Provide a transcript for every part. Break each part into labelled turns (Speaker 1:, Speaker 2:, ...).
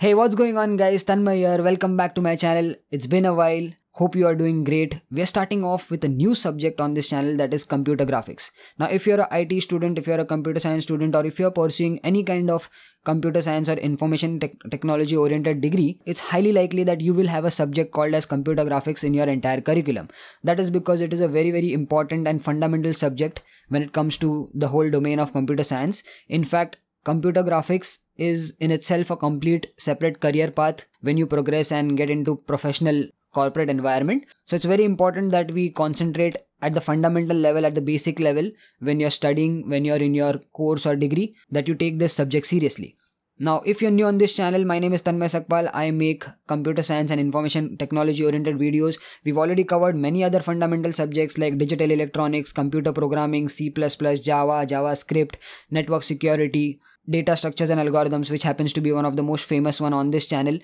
Speaker 1: Hey, what's going on guys? Tanmay here. Welcome back to my channel. It's been a while. Hope you are doing great. We're starting off with a new subject on this channel that is computer graphics. Now, if you're an IT student, if you're a computer science student, or if you're pursuing any kind of computer science or information te technology oriented degree, it's highly likely that you will have a subject called as computer graphics in your entire curriculum. That is because it is a very, very important and fundamental subject when it comes to the whole domain of computer science. In fact, Computer graphics is in itself a complete separate career path when you progress and get into professional corporate environment. So it's very important that we concentrate at the fundamental level, at the basic level, when you're studying, when you're in your course or degree, that you take this subject seriously. Now, if you're new on this channel, my name is Tanmay Sakpal. I make computer science and information technology oriented videos. We've already covered many other fundamental subjects like digital electronics, computer programming, C++, Java, JavaScript, network security, data structures and algorithms, which happens to be one of the most famous one on this channel.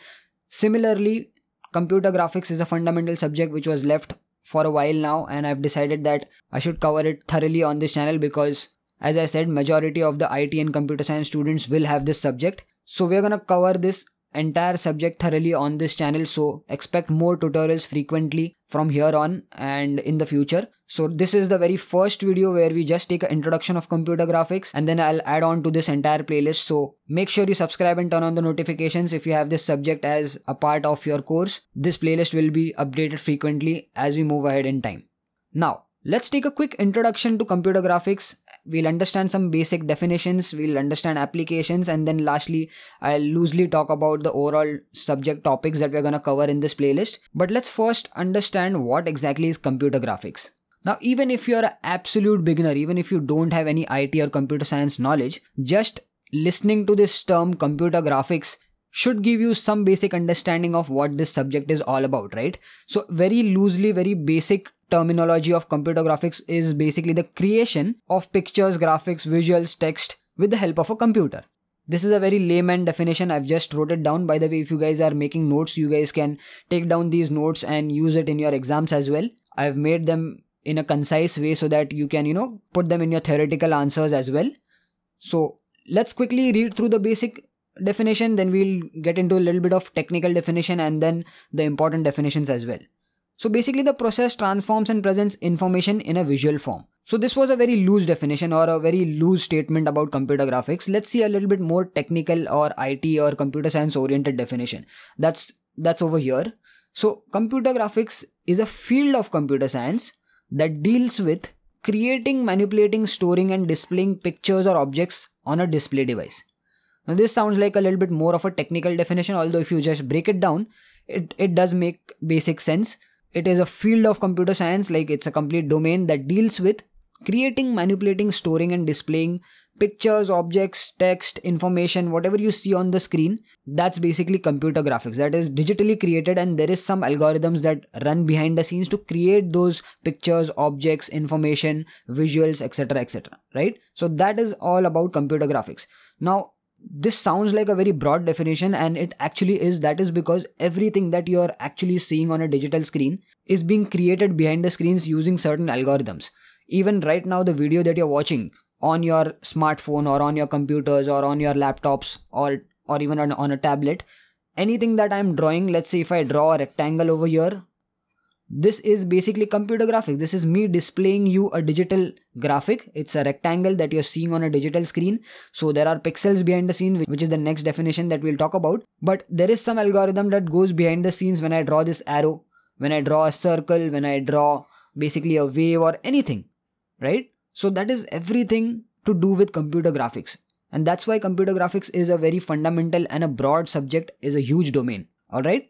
Speaker 1: Similarly, computer graphics is a fundamental subject which was left for a while now and I've decided that I should cover it thoroughly on this channel because as I said majority of the IT and computer science students will have this subject. So we're gonna cover this entire subject thoroughly on this channel so expect more tutorials frequently from here on and in the future. So this is the very first video where we just take an introduction of computer graphics and then I'll add on to this entire playlist. So make sure you subscribe and turn on the notifications if you have this subject as a part of your course. This playlist will be updated frequently as we move ahead in time. Now let's take a quick introduction to computer graphics we'll understand some basic definitions we'll understand applications and then lastly i'll loosely talk about the overall subject topics that we're going to cover in this playlist but let's first understand what exactly is computer graphics now, even if you're an absolute beginner, even if you don't have any IT or computer science knowledge, just listening to this term computer graphics should give you some basic understanding of what this subject is all about, right? So very loosely, very basic terminology of computer graphics is basically the creation of pictures, graphics, visuals, text with the help of a computer. This is a very layman definition. I've just wrote it down. By the way, if you guys are making notes, you guys can take down these notes and use it in your exams as well. I've made them in a concise way so that you can, you know, put them in your theoretical answers as well. So let's quickly read through the basic definition, then we'll get into a little bit of technical definition and then the important definitions as well. So basically the process transforms and presents information in a visual form. So this was a very loose definition or a very loose statement about computer graphics. Let's see a little bit more technical or IT or computer science oriented definition. That's that's over here. So computer graphics is a field of computer science that deals with creating, manipulating, storing and displaying pictures or objects on a display device. Now this sounds like a little bit more of a technical definition, although if you just break it down, it, it does make basic sense. It is a field of computer science, like it's a complete domain that deals with creating, manipulating, storing and displaying pictures, objects, text, information, whatever you see on the screen, that's basically computer graphics. That is digitally created and there is some algorithms that run behind the scenes to create those pictures, objects, information, visuals, etc, etc, right? So that is all about computer graphics. Now, this sounds like a very broad definition and it actually is that is because everything that you're actually seeing on a digital screen is being created behind the screens using certain algorithms even right now the video that you're watching on your smartphone or on your computers or on your laptops or or even on, on a tablet anything that i'm drawing let's say if i draw a rectangle over here this is basically computer graphics. This is me displaying you a digital graphic. It's a rectangle that you're seeing on a digital screen. So there are pixels behind the scene, which is the next definition that we'll talk about. But there is some algorithm that goes behind the scenes when I draw this arrow, when I draw a circle, when I draw basically a wave or anything, right? So that is everything to do with computer graphics. And that's why computer graphics is a very fundamental and a broad subject is a huge domain. All right.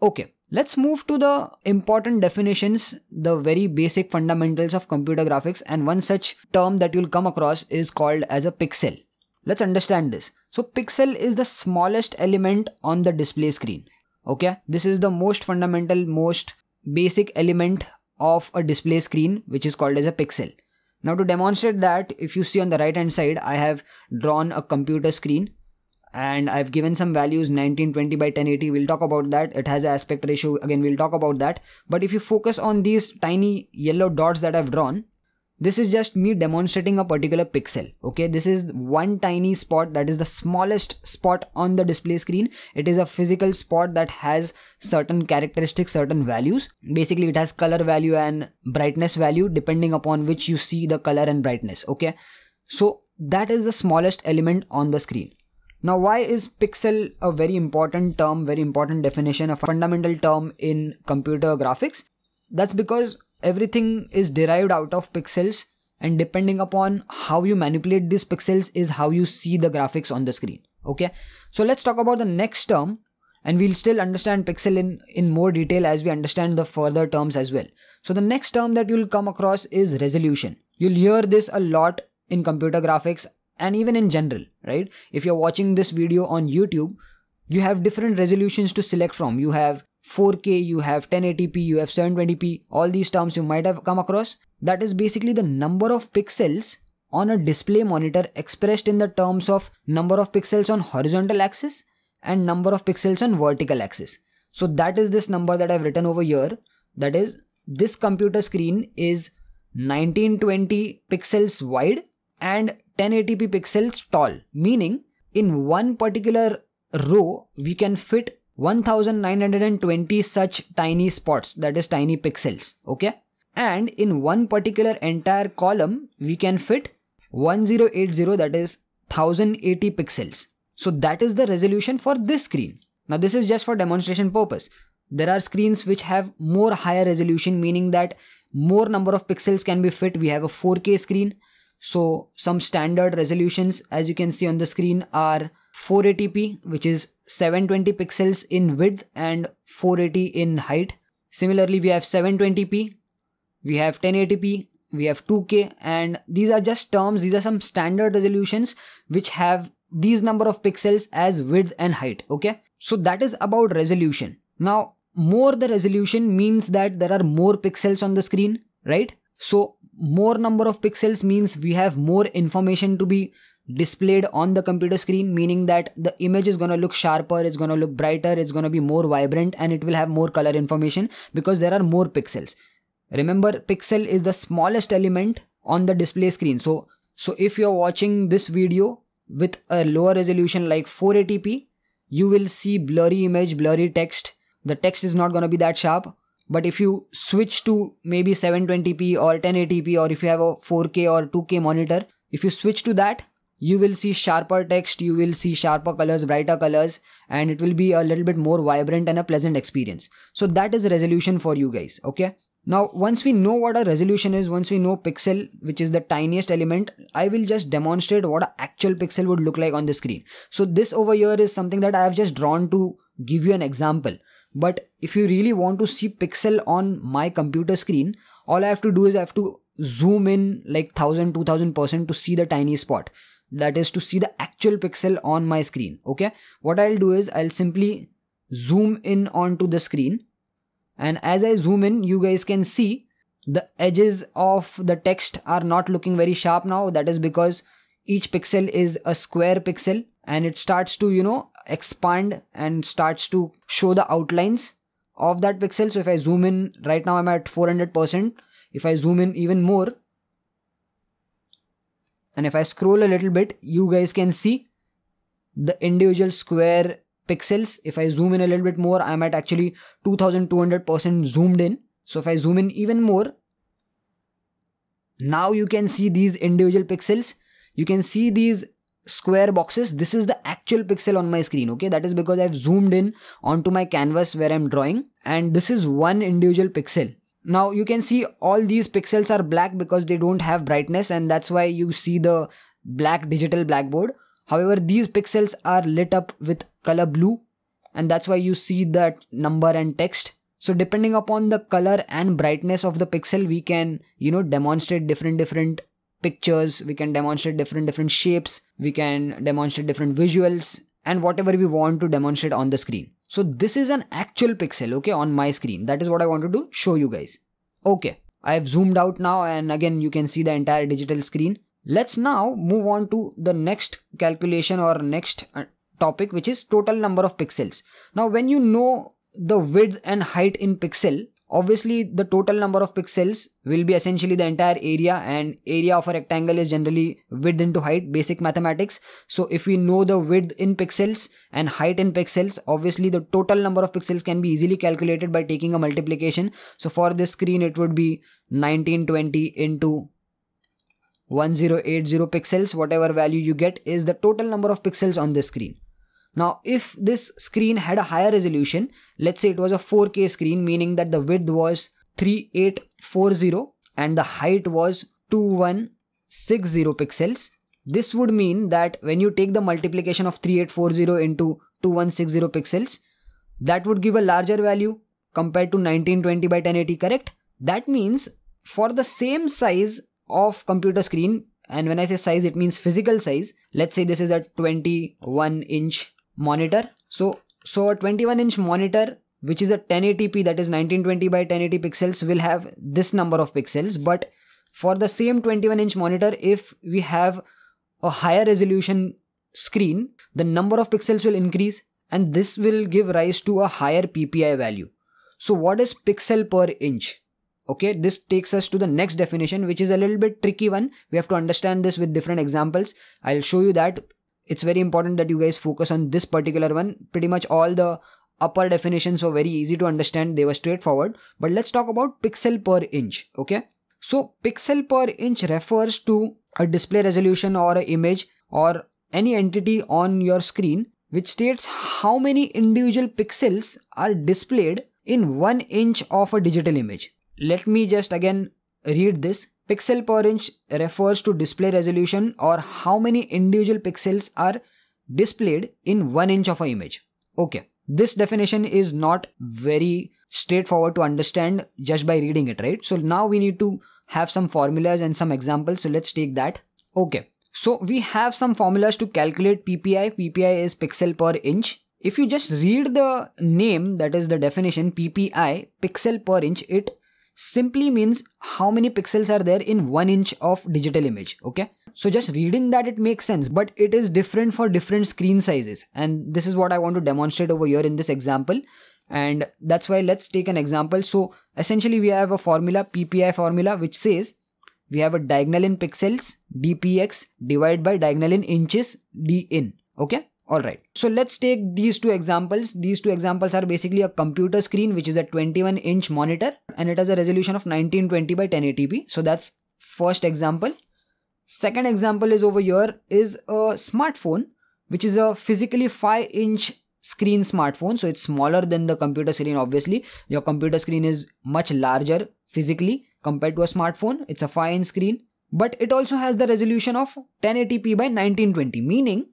Speaker 1: Okay. Let's move to the important definitions, the very basic fundamentals of computer graphics and one such term that you'll come across is called as a pixel. Let's understand this. So pixel is the smallest element on the display screen. Okay, this is the most fundamental, most basic element of a display screen which is called as a pixel. Now to demonstrate that, if you see on the right hand side, I have drawn a computer screen and I've given some values 1920 by 1080 we'll talk about that it has aspect ratio again we'll talk about that but if you focus on these tiny yellow dots that I've drawn this is just me demonstrating a particular pixel okay this is one tiny spot that is the smallest spot on the display screen it is a physical spot that has certain characteristics certain values basically it has color value and brightness value depending upon which you see the color and brightness okay so that is the smallest element on the screen now, why is pixel a very important term, very important definition, a fundamental term in computer graphics? That's because everything is derived out of pixels and depending upon how you manipulate these pixels is how you see the graphics on the screen. Okay, so let's talk about the next term and we'll still understand pixel in, in more detail as we understand the further terms as well. So the next term that you'll come across is resolution. You'll hear this a lot in computer graphics and even in general, right? If you're watching this video on YouTube, you have different resolutions to select from. You have 4K, you have 1080p, you have 720p, all these terms you might have come across. That is basically the number of pixels on a display monitor expressed in the terms of number of pixels on horizontal axis and number of pixels on vertical axis. So that is this number that I've written over here. That is this computer screen is 1920 pixels wide and 1080p pixels tall, meaning in one particular row, we can fit 1920 such tiny spots, that is tiny pixels, okay? And in one particular entire column, we can fit 1080, that is 1080 pixels. So that is the resolution for this screen. Now this is just for demonstration purpose. There are screens which have more higher resolution meaning that more number of pixels can be fit. We have a 4K screen so some standard resolutions as you can see on the screen are 480p which is 720 pixels in width and 480 in height. Similarly we have 720p, we have 1080p, we have 2k and these are just terms, these are some standard resolutions which have these number of pixels as width and height okay so that is about resolution now more the resolution means that there are more pixels on the screen right so more number of pixels means we have more information to be displayed on the computer screen meaning that the image is going to look sharper it's going to look brighter it's going to be more vibrant and it will have more color information because there are more pixels remember pixel is the smallest element on the display screen so so if you're watching this video with a lower resolution like 480p you will see blurry image blurry text the text is not going to be that sharp but if you switch to maybe 720p or 1080p, or if you have a 4K or 2K monitor, if you switch to that, you will see sharper text, you will see sharper colors, brighter colors, and it will be a little bit more vibrant and a pleasant experience. So that is resolution for you guys, okay? Now, once we know what a resolution is, once we know pixel, which is the tiniest element, I will just demonstrate what an actual pixel would look like on the screen. So this over here is something that I have just drawn to give you an example. But if you really want to see pixel on my computer screen, all I have to do is I have to zoom in like 1000 2000% to see the tiny spot. That is to see the actual pixel on my screen. Okay. What I'll do is I'll simply zoom in onto the screen. And as I zoom in, you guys can see the edges of the text are not looking very sharp now. That is because each pixel is a square pixel and it starts to, you know, expand and starts to show the outlines of that pixel. So if I zoom in, right now I'm at 400%. If I zoom in even more, and if I scroll a little bit, you guys can see the individual square pixels. If I zoom in a little bit more, I'm at actually 2200% zoomed in. So if I zoom in even more, now you can see these individual pixels. You can see these square boxes this is the actual pixel on my screen okay that is because i've zoomed in onto my canvas where i'm drawing and this is one individual pixel now you can see all these pixels are black because they don't have brightness and that's why you see the black digital blackboard however these pixels are lit up with color blue and that's why you see that number and text so depending upon the color and brightness of the pixel we can you know demonstrate different different pictures we can demonstrate different different shapes we can demonstrate different visuals and whatever we want to demonstrate on the screen so this is an actual pixel okay on my screen that is what i wanted to show you guys okay i have zoomed out now and again you can see the entire digital screen let's now move on to the next calculation or next uh, topic which is total number of pixels now when you know the width and height in pixel Obviously, the total number of pixels will be essentially the entire area and area of a rectangle is generally width into height, basic mathematics. So if we know the width in pixels and height in pixels, obviously the total number of pixels can be easily calculated by taking a multiplication. So for this screen, it would be 1920 into 1080 pixels. Whatever value you get is the total number of pixels on the screen. Now, if this screen had a higher resolution, let's say it was a 4K screen, meaning that the width was 3840 and the height was 2160 pixels. This would mean that when you take the multiplication of 3840 into 2160 pixels, that would give a larger value compared to 1920 by 1080, correct? That means for the same size of computer screen, and when I say size, it means physical size. Let's say this is a 21 inch monitor. So, so a 21 inch monitor which is a 1080p that is 1920 by 1080 pixels will have this number of pixels but for the same 21 inch monitor if we have a higher resolution screen the number of pixels will increase and this will give rise to a higher ppi value so what is pixel per inch okay this takes us to the next definition which is a little bit tricky one we have to understand this with different examples i'll show you that it's very important that you guys focus on this particular one pretty much all the upper definitions were very easy to understand they were straightforward but let's talk about pixel per inch okay so pixel per inch refers to a display resolution or an image or any entity on your screen which states how many individual pixels are displayed in one inch of a digital image let me just again Read this. Pixel per inch refers to display resolution or how many individual pixels are displayed in 1 inch of an image. Okay, this definition is not very straightforward to understand just by reading it, right? So now we need to have some formulas and some examples. So let's take that. Okay, so we have some formulas to calculate PPI. PPI is pixel per inch. If you just read the name, that is the definition, PPI, pixel per inch, it simply means how many pixels are there in one inch of digital image okay so just reading that it makes sense but it is different for different screen sizes and this is what i want to demonstrate over here in this example and that's why let's take an example so essentially we have a formula ppi formula which says we have a diagonal in pixels dpx divided by diagonal in inches d in okay Alright, so let's take these two examples. These two examples are basically a computer screen which is a 21 inch monitor and it has a resolution of 1920 by 1080p. So that's first example. Second example is over here is a smartphone which is a physically 5 inch screen smartphone. So it's smaller than the computer screen obviously. Your computer screen is much larger physically compared to a smartphone. It's a 5 inch screen but it also has the resolution of 1080p by 1920 meaning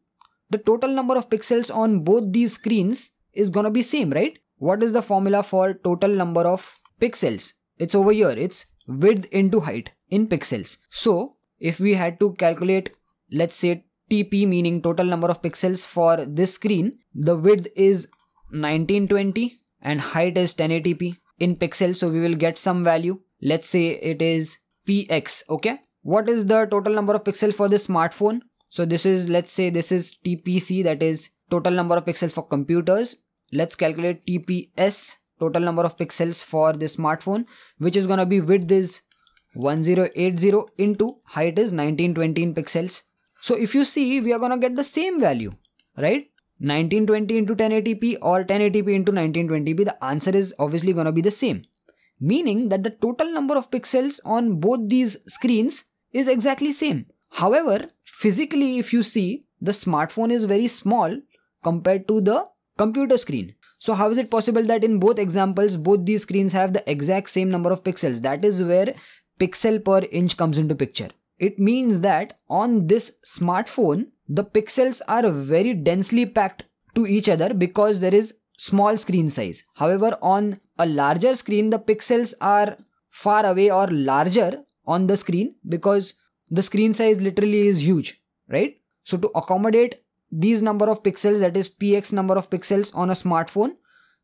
Speaker 1: the total number of pixels on both these screens is gonna be same, right? What is the formula for total number of pixels? It's over here, it's width into height in pixels. So if we had to calculate, let's say TP meaning total number of pixels for this screen, the width is 1920 and height is 1080p in pixels. So we will get some value. Let's say it is PX, okay? What is the total number of pixels for this smartphone? So this is, let's say this is TPC, that is total number of pixels for computers. Let's calculate TPS, total number of pixels for the smartphone, which is going to be width is 1080 into height is 1920 pixels. So if you see, we are going to get the same value, right? 1920 into 1080p or 1080p into 1920p, the answer is obviously going to be the same. Meaning that the total number of pixels on both these screens is exactly same. However, physically, if you see, the smartphone is very small compared to the computer screen. So how is it possible that in both examples, both these screens have the exact same number of pixels? That is where pixel per inch comes into picture. It means that on this smartphone, the pixels are very densely packed to each other because there is small screen size. However, on a larger screen, the pixels are far away or larger on the screen because the screen size literally is huge, right? So to accommodate these number of pixels, that is px number of pixels on a smartphone,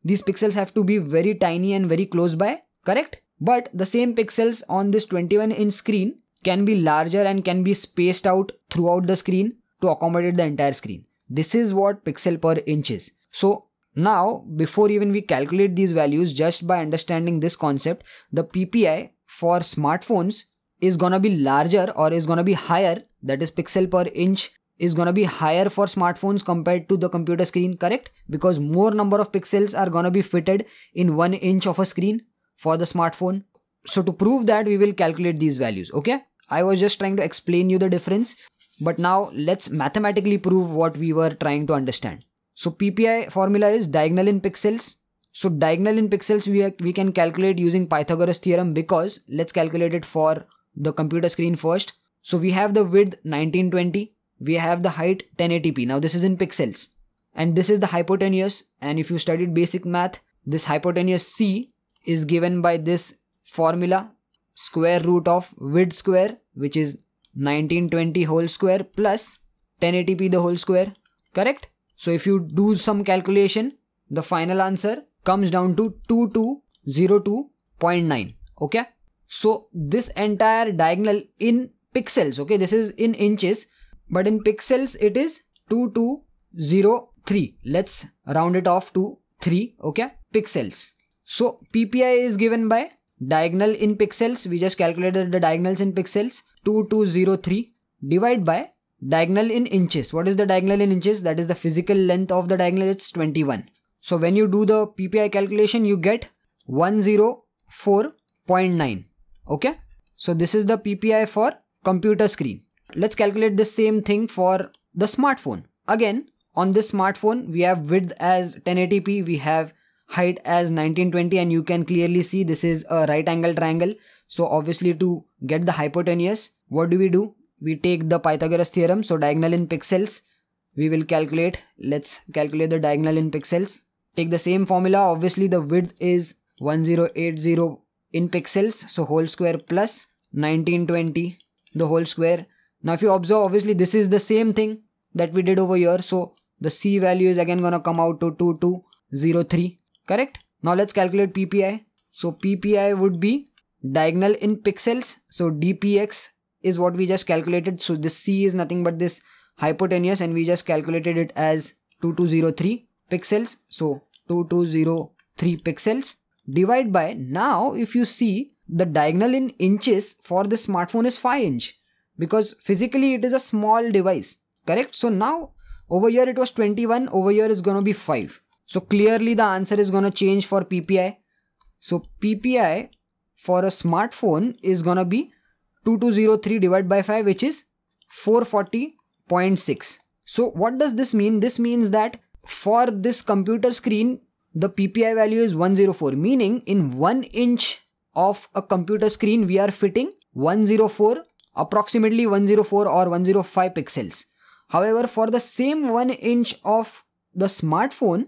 Speaker 1: these pixels have to be very tiny and very close by, correct? But the same pixels on this 21 inch screen can be larger and can be spaced out throughout the screen to accommodate the entire screen. This is what pixel per inch is. So now, before even we calculate these values, just by understanding this concept, the PPI for smartphones is gonna be larger or is gonna be higher, that is pixel per inch is gonna be higher for smartphones compared to the computer screen, correct? Because more number of pixels are gonna be fitted in one inch of a screen for the smartphone. So to prove that, we will calculate these values, okay? I was just trying to explain you the difference, but now let's mathematically prove what we were trying to understand. So PPI formula is diagonal in pixels. So diagonal in pixels we, we can calculate using Pythagoras theorem because let's calculate it for the computer screen first. So we have the width 1920, we have the height 1080p. Now this is in pixels. And this is the hypotenuse and if you studied basic math, this hypotenuse C is given by this formula square root of width square which is 1920 whole square plus 1080p the whole square correct so if you do some calculation the final answer comes down to 2202.9 okay so this entire diagonal in pixels, okay, this is in inches, but in pixels it is 2203. Let's round it off to 3, okay, pixels. So PPI is given by diagonal in pixels. We just calculated the diagonals in pixels 2203 divide by diagonal in inches. What is the diagonal in inches? That is the physical length of the diagonal. It's 21. So when you do the PPI calculation, you get 104.9 okay so this is the ppi for computer screen let's calculate the same thing for the smartphone again on this smartphone we have width as 1080p we have height as 1920 and you can clearly see this is a right angle triangle so obviously to get the hypotenuse what do we do we take the pythagoras theorem so diagonal in pixels we will calculate let's calculate the diagonal in pixels take the same formula obviously the width is 1080 in pixels. So whole square plus 1920 the whole square. Now if you observe obviously this is the same thing that we did over here. So the C value is again gonna come out to 2203 correct. Now let's calculate PPI. So PPI would be diagonal in pixels. So DPX is what we just calculated. So this C is nothing but this hypotenuse and we just calculated it as 2203 pixels. So 2203 pixels divide by now if you see the diagonal in inches for the smartphone is 5 inch because physically it is a small device correct so now over here it was 21 over here is going to be 5 so clearly the answer is going to change for ppi so ppi for a smartphone is going to be 2203 divided by 5 which is 440.6 so what does this mean this means that for this computer screen the PPI value is 104, meaning in one inch of a computer screen, we are fitting 104, approximately 104 or 105 pixels. However, for the same one inch of the smartphone,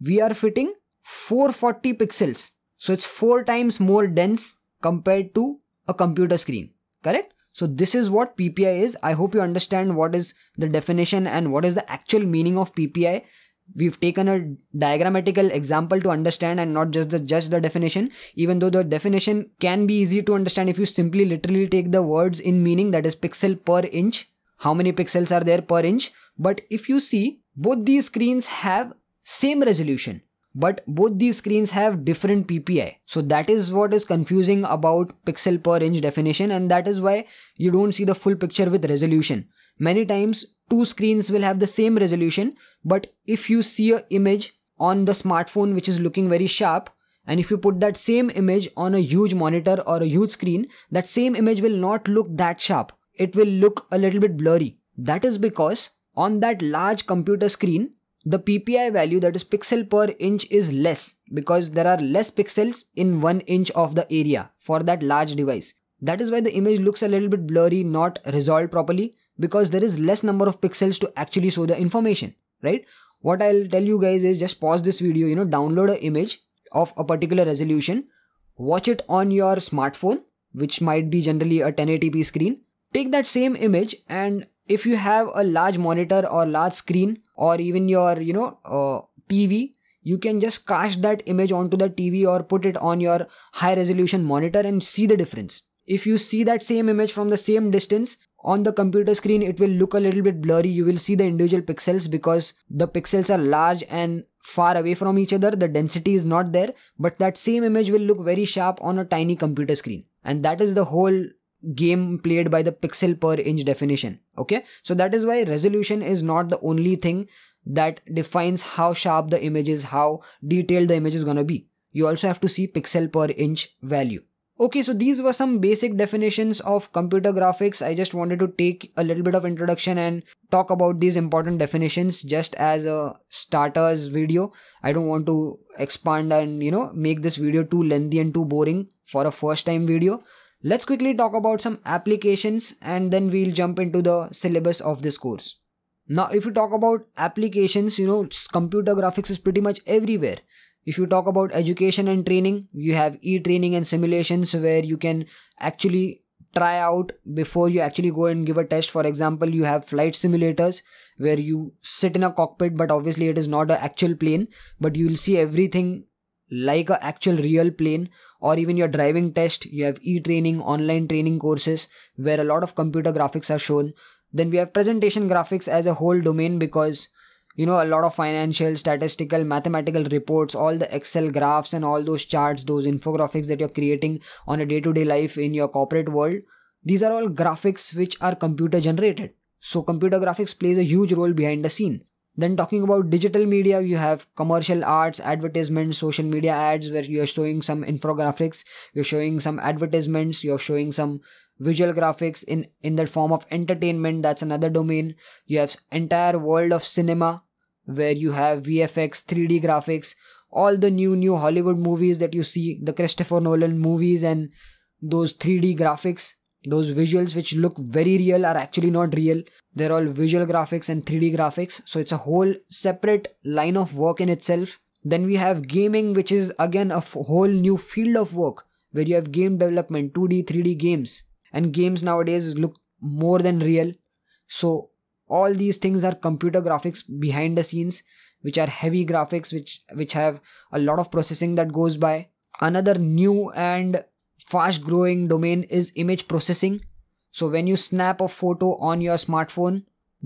Speaker 1: we are fitting 440 pixels. So it's four times more dense compared to a computer screen, correct? So this is what PPI is. I hope you understand what is the definition and what is the actual meaning of PPI we've taken a diagrammatical example to understand and not just the just the definition even though the definition can be easy to understand if you simply literally take the words in meaning that is pixel per inch how many pixels are there per inch but if you see both these screens have same resolution but both these screens have different ppi so that is what is confusing about pixel per inch definition and that is why you don't see the full picture with resolution many times two screens will have the same resolution but if you see a image on the smartphone which is looking very sharp and if you put that same image on a huge monitor or a huge screen that same image will not look that sharp it will look a little bit blurry that is because on that large computer screen the ppi value that is pixel per inch is less because there are less pixels in one inch of the area for that large device that is why the image looks a little bit blurry not resolved properly because there is less number of pixels to actually show the information, right? What I'll tell you guys is just pause this video, you know, download an image of a particular resolution, watch it on your smartphone, which might be generally a 1080p screen. Take that same image and if you have a large monitor or large screen or even your, you know, uh, TV, you can just cast that image onto the TV or put it on your high resolution monitor and see the difference. If you see that same image from the same distance, on the computer screen it will look a little bit blurry you will see the individual pixels because the pixels are large and far away from each other the density is not there but that same image will look very sharp on a tiny computer screen and that is the whole game played by the pixel per inch definition okay so that is why resolution is not the only thing that defines how sharp the image is how detailed the image is going to be you also have to see pixel per inch value Okay, so these were some basic definitions of computer graphics. I just wanted to take a little bit of introduction and talk about these important definitions just as a starters video. I don't want to expand and, you know, make this video too lengthy and too boring for a first time video. Let's quickly talk about some applications and then we'll jump into the syllabus of this course. Now, if you talk about applications, you know, computer graphics is pretty much everywhere. If you talk about education and training, you have e-training and simulations where you can actually try out before you actually go and give a test. For example, you have flight simulators where you sit in a cockpit, but obviously it is not an actual plane, but you will see everything like a actual real plane or even your driving test you have e-training online training courses where a lot of computer graphics are shown then we have presentation graphics as a whole domain because you know a lot of financial statistical mathematical reports all the excel graphs and all those charts those infographics that you're creating on a day-to-day life in your corporate world these are all graphics which are computer generated so computer graphics plays a huge role behind the scene then talking about digital media you have commercial arts advertisements social media ads where you're showing some infographics you're showing some advertisements you're showing some visual graphics in in the form of entertainment that's another domain you have entire world of cinema where you have VFX, 3D graphics, all the new new Hollywood movies that you see, the Christopher Nolan movies and those 3D graphics, those visuals which look very real are actually not real. They're all visual graphics and 3D graphics, so it's a whole separate line of work in itself. Then we have gaming, which is again a whole new field of work where you have game development, 2D, 3D games, and games nowadays look more than real. So all these things are computer graphics behind the scenes which are heavy graphics which which have a lot of processing that goes by another new and fast growing domain is image processing so when you snap a photo on your smartphone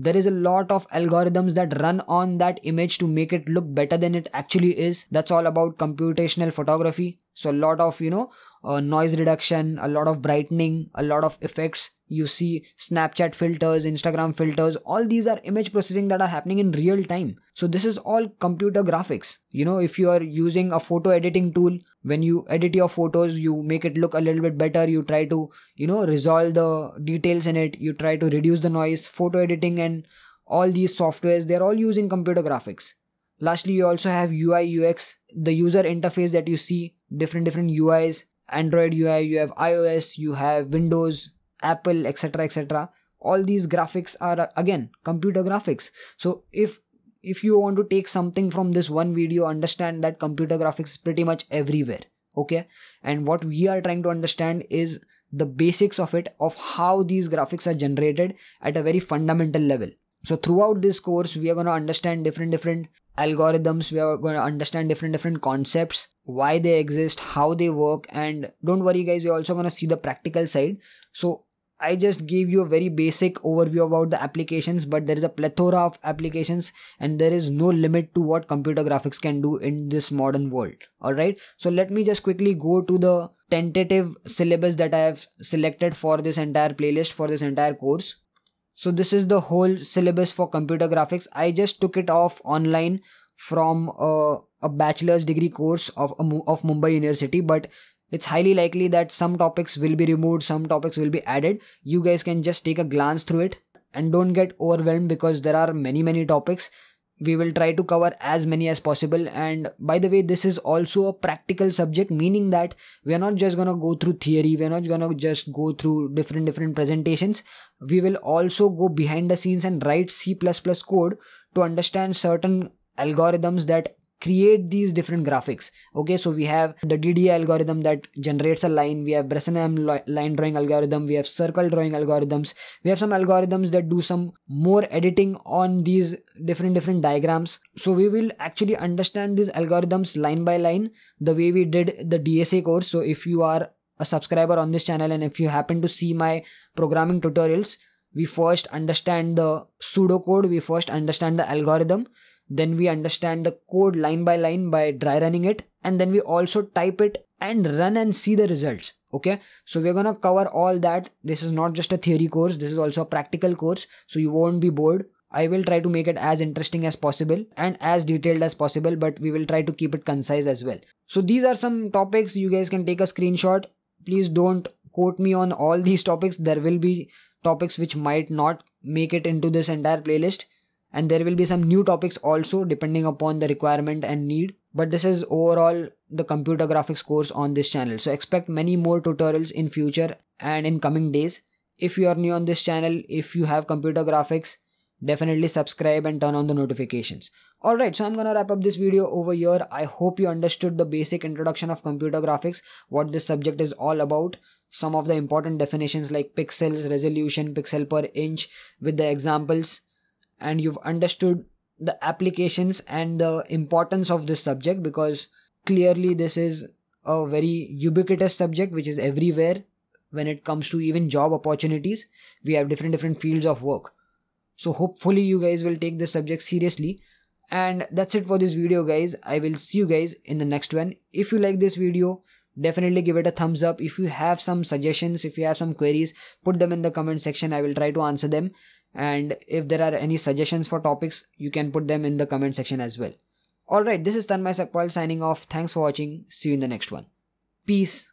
Speaker 1: there is a lot of algorithms that run on that image to make it look better than it actually is that's all about computational photography so a lot of you know uh, noise reduction, a lot of brightening, a lot of effects. You see Snapchat filters, Instagram filters, all these are image processing that are happening in real time. So this is all computer graphics. You know, if you are using a photo editing tool, when you edit your photos, you make it look a little bit better. You try to, you know, resolve the details in it. You try to reduce the noise. Photo editing and all these softwares, they're all using computer graphics lastly you also have ui ux the user interface that you see different different uis Android UI, you have iOS, you have Windows, Apple, etc. etc. All these graphics are again computer graphics. So if if you want to take something from this one video, understand that computer graphics is pretty much everywhere. Okay. And what we are trying to understand is the basics of it of how these graphics are generated at a very fundamental level. So throughout this course, we are going to understand different different algorithms. We are going to understand different different concepts why they exist, how they work, and don't worry, guys, we're also gonna see the practical side. So I just gave you a very basic overview about the applications, but there is a plethora of applications and there is no limit to what computer graphics can do in this modern world. Alright, so let me just quickly go to the tentative syllabus that I have selected for this entire playlist for this entire course. So this is the whole syllabus for computer graphics. I just took it off online from a uh, a bachelor's degree course of, of Mumbai University, but it's highly likely that some topics will be removed, some topics will be added. You guys can just take a glance through it and don't get overwhelmed because there are many, many topics. We will try to cover as many as possible. And by the way, this is also a practical subject, meaning that we are not just gonna go through theory, we're not gonna just go through different different presentations. We will also go behind the scenes and write C code to understand certain algorithms that create these different graphics okay so we have the dda algorithm that generates a line we have Bresenham line drawing algorithm we have circle drawing algorithms we have some algorithms that do some more editing on these different different diagrams so we will actually understand these algorithms line by line the way we did the dsa course so if you are a subscriber on this channel and if you happen to see my programming tutorials we first understand the pseudocode we first understand the algorithm then we understand the code line by line by dry running it. And then we also type it and run and see the results. Okay. So we're going to cover all that. This is not just a theory course. This is also a practical course. So you won't be bored. I will try to make it as interesting as possible and as detailed as possible, but we will try to keep it concise as well. So these are some topics you guys can take a screenshot. Please don't quote me on all these topics. There will be topics which might not make it into this entire playlist and there will be some new topics also depending upon the requirement and need but this is overall the computer graphics course on this channel so expect many more tutorials in future and in coming days if you are new on this channel if you have computer graphics definitely subscribe and turn on the notifications alright so i'm gonna wrap up this video over here i hope you understood the basic introduction of computer graphics what this subject is all about some of the important definitions like pixels resolution pixel per inch with the examples and you've understood the applications and the importance of this subject because clearly this is a very ubiquitous subject which is everywhere when it comes to even job opportunities we have different different fields of work so hopefully you guys will take this subject seriously and that's it for this video guys i will see you guys in the next one if you like this video definitely give it a thumbs up if you have some suggestions if you have some queries put them in the comment section i will try to answer them and if there are any suggestions for topics you can put them in the comment section as well alright this is tanmay sakpal signing off thanks for watching see you in the next one peace